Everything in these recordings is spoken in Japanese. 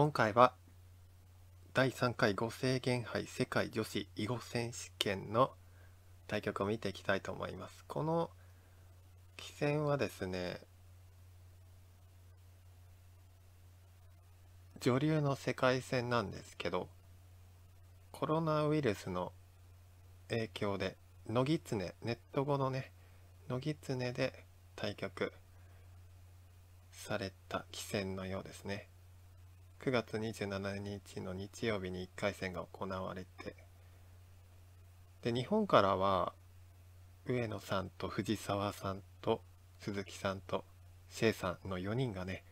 今回は第3回5制限杯世界女子囲碁選手権の対局を見ていきたいと思います。この棋戦はですね女流の世界戦なんですけどコロナウイルスの影響で乃木常ネット後のね乃木常で対局された棋戦のようですね。9月27日の日曜日に1回戦が行われてで日本からは上野さんと藤沢さんと鈴木さんとシェイさんの4人がね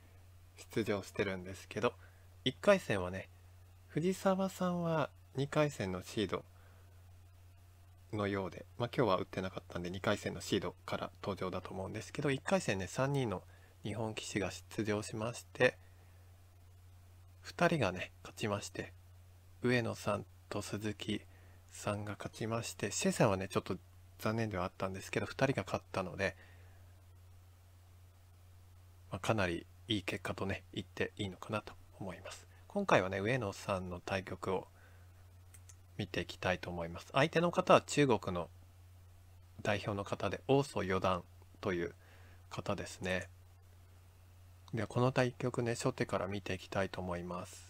出場してるんですけど1回戦はね藤沢さんは2回戦のシードのようで、まあ、今日は打ってなかったんで2回戦のシードから登場だと思うんですけど1回戦ね3人の日本棋士が出場しまして2人がね勝ちまして上野さんと鈴木さんが勝ちましてシェさんはねちょっと残念ではあったんですけど2人が勝ったので、まあ、かなりいい結果とね言っていいのかなと思います今回はね上野さんの対局を見ていきたいと思います相手の方は中国の代表の方で王祖四段という方ですねではこの対局ね初手から見ていきたいと思います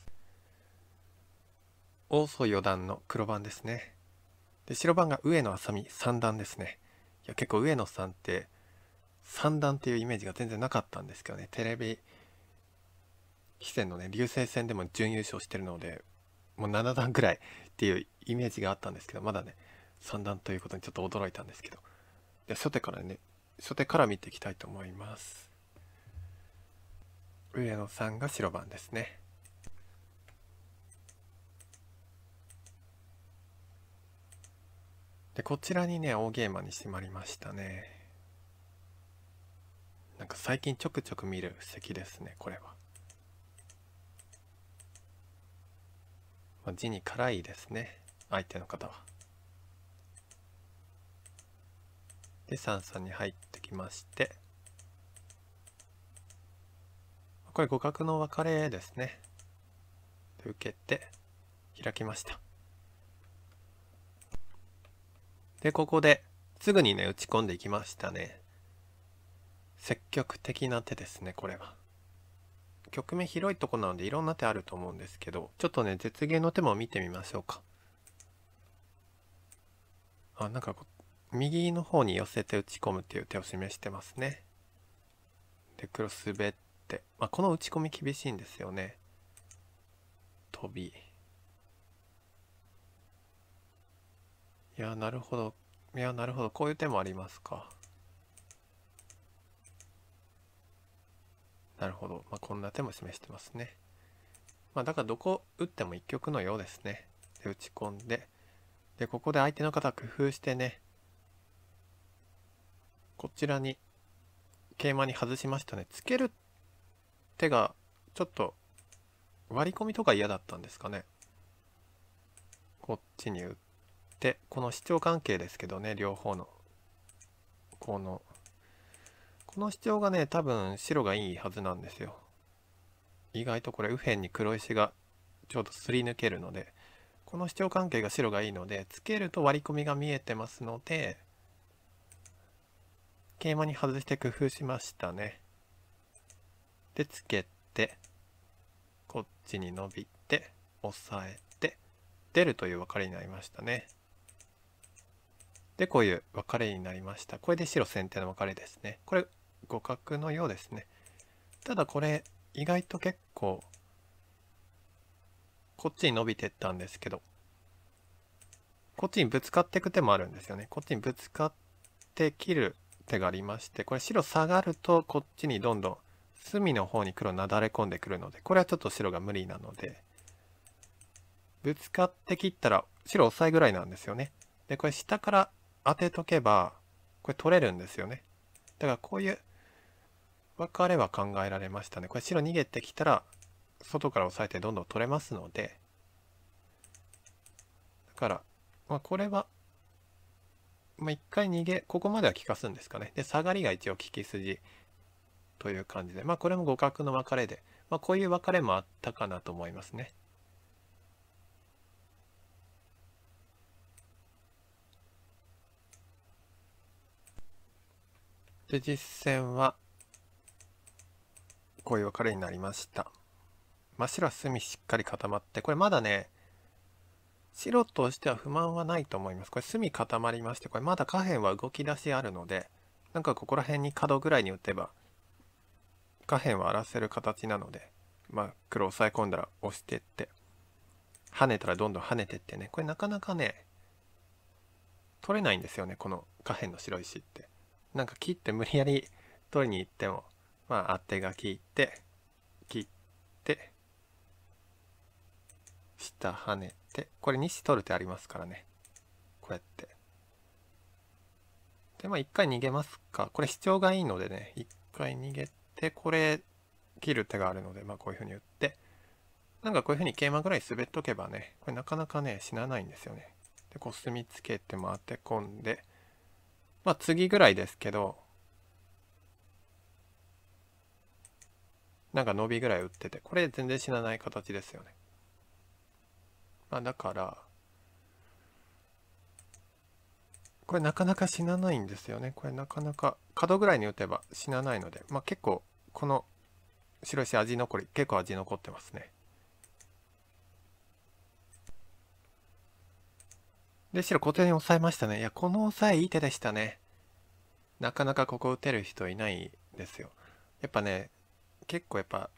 大曽四段の黒番ですねで白番が上野あさ三段ですねいや結構上野さんって三段っていうイメージが全然なかったんですけどねテレビ棋戦のね流星戦でも準優勝してるのでもう7段ぐらいっていうイメージがあったんですけどまだね三段ということにちょっと驚いたんですけどで初手からね初手から見ていきたいと思います上野さんが白番ですね。でこちらにね大ゲーマーにしまりましたねなんか最近ちょくちょく見る布石ですねこれは、まあ、字に辛いですね相手の方はで三三に入ってきましてこれ互角の別れですね。受けて開きました。で、ここですぐにね、打ち込んでいきましたね。積極的な手ですね、これは。局面広いとこなのでいろんな手あると思うんですけど、ちょっとね、絶芸の手も見てみましょうか。あ、なんか右の方に寄せて打ち込むっていう手を示してますね。で、クロスベ、まあ、この打ち込み厳しいんですよね飛びいやなるほどいやなるほどこういう手もありますかなるほど、まあ、こんな手も示してますねまあだからどこ打っても一局のようですねで打ち込んででここで相手の方工夫してねこちらに桂馬に外しましたねつける手がちょっと割り込みとか嫌だったんですかねこっちに打ってこの主張関係ですけどね両方のこのこの主張がね多分白がいいはずなんですよ意外とこれ右辺に黒石がちょうどすり抜けるのでこの主張関係が白がいいのでつけると割り込みが見えてますので桂馬に外して工夫しましたね。でつけてこっちに伸びて押さえて出るという分かれになりましたね。でこういう分かれになりました。これで白先手の分かれですね。これ互角のようですね。ただこれ意外と結構こっちに伸びてったんですけどこっちにぶつかっていく手もあるんですよね。こっちにぶつかって切る手がありましてこれ白下がるとこっちにどんどん隅の方に黒なだれ込んでくるのでこれはちょっと白が無理なのでぶつかって切ったら白押さえぐらいなんですよね。でこれ下から当てとけばこれ取れるんですよね。だからこういう分かれは考えられましたね。これ白逃げてきたら外から押さえてどんどん取れますのでだから、まあ、これは、まあ、一回逃げここまでは効かすんですかね。で下がりが一応利き筋という感じで、まあ、これも互角の別れで、まあ、こういう別れもあったかなと思いますね。で、実戦は、こういう別れになりました。真っ白は隅しっかり固まって、これまだね、白としては不満はないと思います。これ隅固まりまして、これまだ下辺は動き出しあるので、なんかここら辺に角ぐらいに打てば、下辺は荒らせる形なので、まあ、黒を抑え込んだら押してって、跳ねたらどんどん跳ねてってね、これなかなかね、取れないんですよね、この下辺の白石って。なんか切って無理やり取りに行っても、まあ、あてが切って、切って、下跳ねて、これ2子取る手ありますからね。こうやって。で、まあ一回逃げますか。これ主張がいいのでね、一回逃げで、これ、切る手があるので、まあ、こういうふうに打って、なんかこういうふうに桂馬ぐらい滑っとけばね、これなかなかね、死なないんですよね。で、コスミつけても当て込んで、まあ、次ぐらいですけど、なんかノビぐらい打ってて、これ全然死なない形ですよね。まあ、だから、これなかなか死なないんですよね。これなかなか角ぐらいに打てば死なないので、まあ、結構この白石味残り、結構味残ってますね。で、白固定に抑えましたね。いや、この抑えいい手でしたね。なかなかここ打てる人いないですよ。やっぱね、結構やっぱ、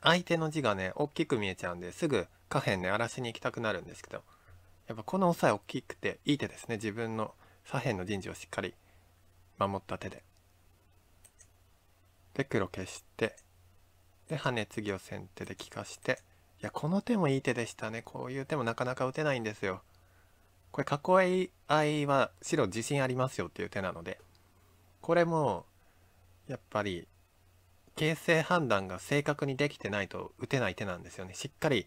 相手の字がね、大きく見えちゃうんですぐ下辺ね、荒らしに行きたくなるんですけど、やっぱこのオサエ大きくていい手ですね自分の左辺の陣地をしっかり守った手で。で黒消してでハネツギを先手で利かしていやこの手もいい手でしたねこういう手もなかなか打てないんですよ。これ囲い合いは白自信ありますよっていう手なのでこれもやっぱり形勢判断が正確にできてないと打てない手なんですよねしっかり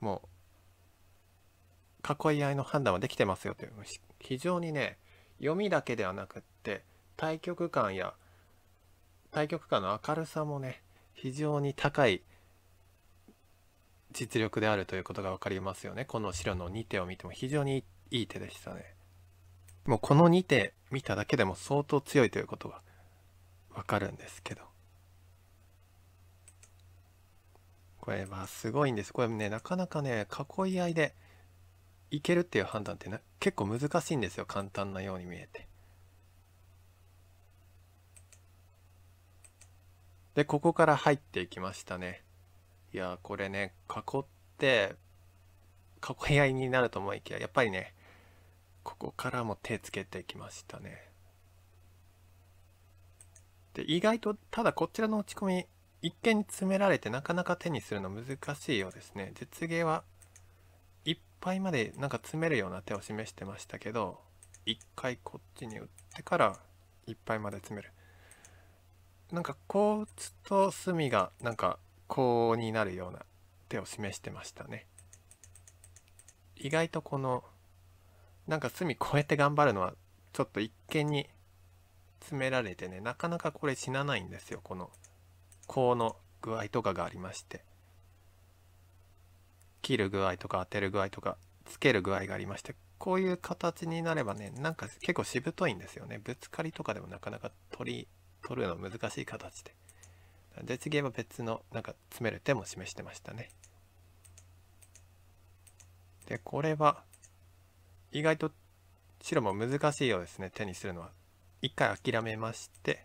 もう囲い合いの判断はできてますよという非常にね読みだけではなくって対局感や対局感の明るさもね非常に高い実力であるということが分かりますよねこの白の2手を見ても非常にいい手でしたねもうこの2手見ただけでも相当強いということが分かるんですけどこれはすごいんですこれねなかなかね囲い合いでいけるっていう判断ってな結構難しいんですよ簡単なように見えて。でここから入っていきましたね。いやこれね囲って囲い合いになると思いきややっぱりねここからも手つけてきましたね。で意外とただこちらの落ち込み一見に詰められてなかなか手にするの難しいようですね。実芸は敗までなんか詰めるような手を示してましたけど一回こっちに打ってからいっぱいまで詰めるなんかう打つと隅がなんかこうになるような手を示してましたね意外とこのなんか隅やえて頑張るのはちょっと一見に詰められてねなかなかこれ死なないんですよこのコウの具合とかがありまして。切る具合とか当てる具合とかつける具合がありましてこういう形になればねなんか結構しぶといんですよねぶつかりとかでもなかなか取り取るの難しい形で実現は別のなんか詰める手も示してましたねでこれは意外と白も難しいようですね手にするのは一回諦めまして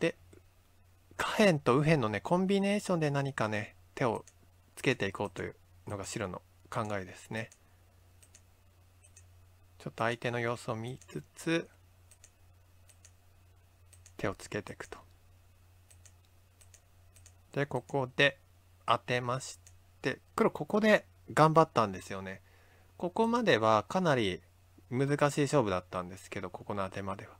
で下辺と右辺のねコンビネーションで何かね手をつけていこうというのが白の考えですね。ちょっと相手の様子を見つつ手をつけていくと。でここで当てまして黒ここで頑張ったんですよね。ここまではかなり難しい勝負だったんですけどここの当てまでは。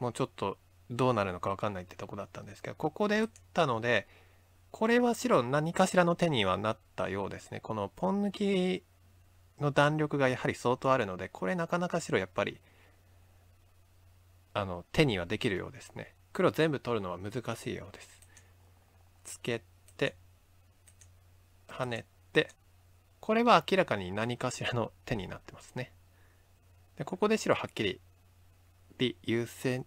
もうちょっとどうなるのか分かんないってとこだったんですけどここで打ったのでこれは白何かしらの手にはなったようですね。このポン抜きの弾力がやはり相当あるので、これなかなか白やっぱり、あの、手にはできるようですね。黒全部取るのは難しいようです。つけて、跳ねて、これは明らかに何かしらの手になってますね。でここで白はっきり優先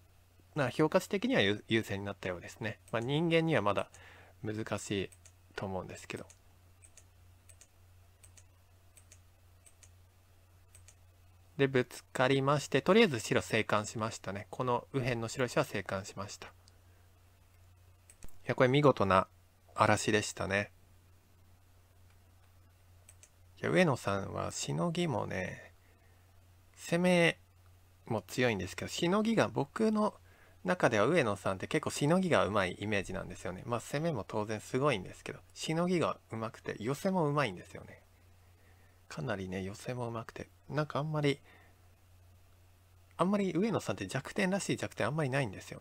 な評価値的には優先になったようですね。まあ、人間にはまだ難しいと思うんですけど。で、ぶつかりまして、とりあえず白生還しましたね。この右辺の白石は生還しました。いや、これ見事な嵐でしたね。いや、上野さんはしのぎもね、攻めも強いんですけど、しのぎが僕の中では上野さんって結構しのぎがうまいイメージなんですよね。まあ攻めも当然すごいんですけど、しのぎがうまくて、寄せもうまいんですよね。かなりね、寄せもうまくて、なんかあんまり、あんまり上野さんって弱点らしい弱点あんまりないんですよ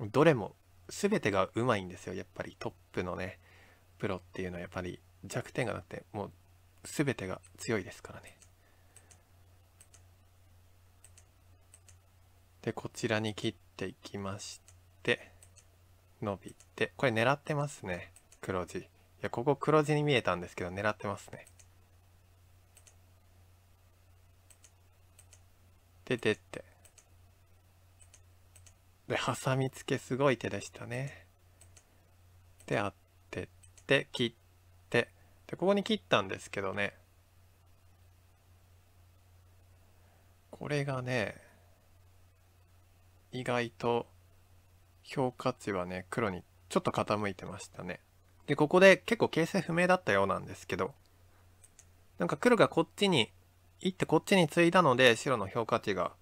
ね。どれも、すべてがうまいんですよ、やっぱりトップのね、プロっていうのはやっぱり弱点がなくて、もうすべてが強いですからね。で、こちらに切っていきまして伸びてこれ狙ってますね黒字いやここ黒字に見えたんですけど狙ってますねで出てで挟みつけすごい手でしたねで当てて切ってでここに切ったんですけどねこれがね意外と評価値はね、黒にちょっと傾いてましたね。で、ここで結構形勢不明だったようなんですけど、なんか黒がこっちに行ってこっちに継いだので、白の評価値が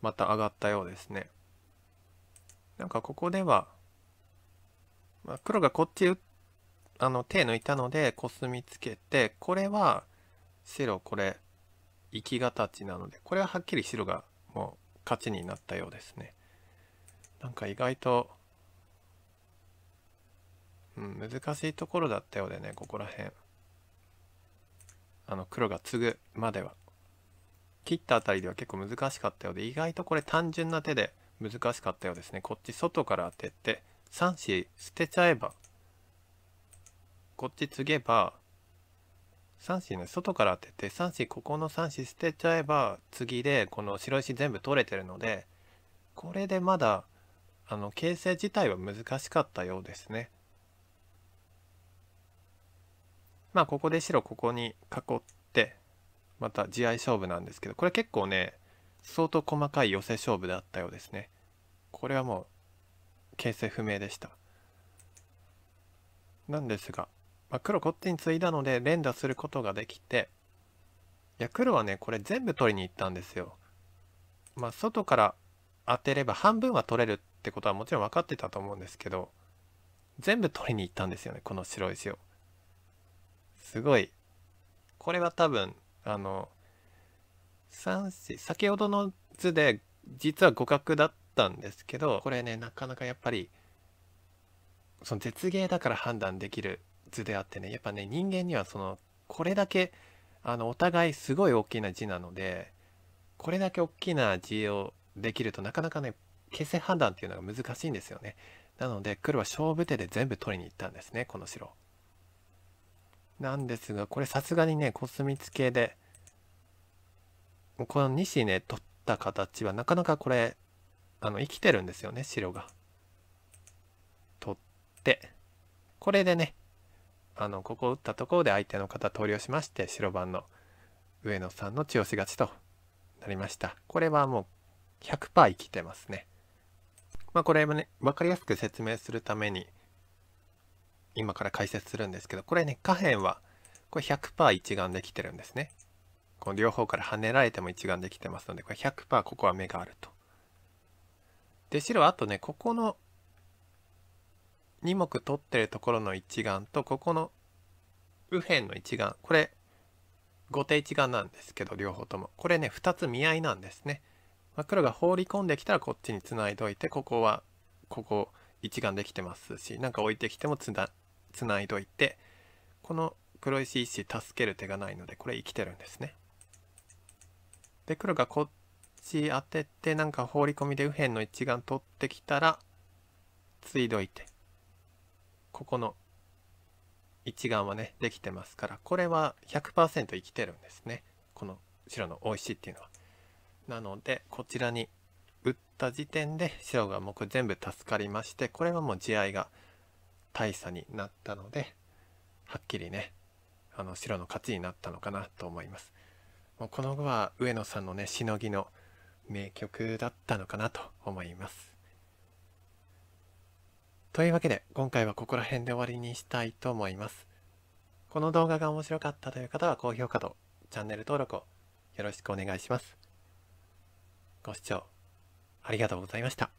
また上がったようですね。なんかここでは、まあ、黒がこっちあの手抜いたのでコスミつけて、これは白これ生き形なので、これははっきり白がもう勝ちになったようですね。なんか意外と、うん、難しいところだったようでね、ここら辺。あの、黒が継ぐまでは。切ったあたりでは結構難しかったようで、意外とこれ単純な手で難しかったようですね。こっち外から当てて、3子捨てちゃえば、こっち継げば、3子ね、外から当てて、3子、ここの3子捨てちゃえば、次で、この白石全部取れてるので、これでまだ、あの形成自体は難しかったようですね。まあここで白ここに囲ってまた地合い勝負なんですけどこれ結構ね相当細かいヨセ勝負だったようですね。これはもう形勢不明でした。なんですが、まあ、黒こっちに継いだので連打することができていや黒はねこれ全部取りに行ったんですよ。まあ、外から当てれば半分は取れるってことはもちろん分かってたと思うんですけど全部取りに行ったんですよねこの白石をすごいこれは多分あの3子先ほどの図で実は互角だったんですけどこれねなかなかやっぱりその絶芸だから判断できる図であってねやっぱね人間にはそのこれだけあのお互いすごい大きな字なのでこれだけ大きな字をできるとなかなかね形勢判断っていうのが難しいんですよねなので黒は勝負手で全部取りに行ったんですねこの白なんですがこれさすがにねコスミツケでこの2子ね取った形はなかなかこれあの生きてるんですよね白が取ってこれでねあのここ打ったところで相手の方投了しまして白番の上野さんの中押し勝ちとなりましたこれはもう100%生きてますねまあ、これもね、わかりやすく説明するために、今から解説するんですけど、これね、下辺は、これ100%一眼できてるんですね。この両方から跳ねられても一眼できてますので、これ100%ここは目があると。で、白はあとね、ここの2目取ってるところの一眼と、ここの右辺の一眼、これ、後手一眼なんですけど、両方とも。これね、2つ見合いなんですね。まあ、黒が放り込んできたらこっちにつないどいてここはここ一眼できてますしなんか置いてきてもつなつないどいてこの黒石1子助ける手がないのでこれ生きてるんですね。で黒がこっち当ててなんか放り込みで右辺の一眼取ってきたらついどいてここの一眼はねできてますからこれは100%生きてるんですねこの白の大石っていうのは。なのでこちらに打った時点で白が目全部助かりましてこれはもう地合いが大差になったのではっきりねあの白の勝ちになったのかなと思います。もうこの後は上野さんのねしのぎの名曲だったのかなと思います。というわけで今回はここら辺で終わりにしたいと思います。この動画が面白かったという方は高評価とチャンネル登録をよろしくお願いします。ご視聴ありがとうございました。